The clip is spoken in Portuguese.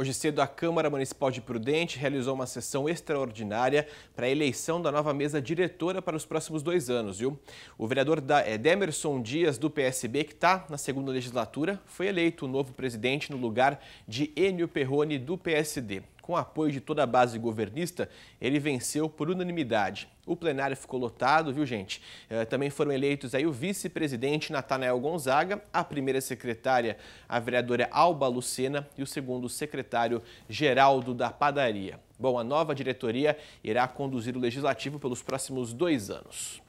Hoje cedo, a Câmara Municipal de Prudente realizou uma sessão extraordinária para a eleição da nova mesa diretora para os próximos dois anos. Viu? O vereador eh, Demerson Dias, do PSB, que está na segunda legislatura, foi eleito o novo presidente no lugar de Enio Perrone, do PSD. Com apoio de toda a base governista, ele venceu por unanimidade. O plenário ficou lotado, viu, gente? É, também foram eleitos aí o vice-presidente Natanael Gonzaga, a primeira secretária, a vereadora Alba Lucena, e o segundo secretário Geraldo da Padaria. Bom, a nova diretoria irá conduzir o legislativo pelos próximos dois anos.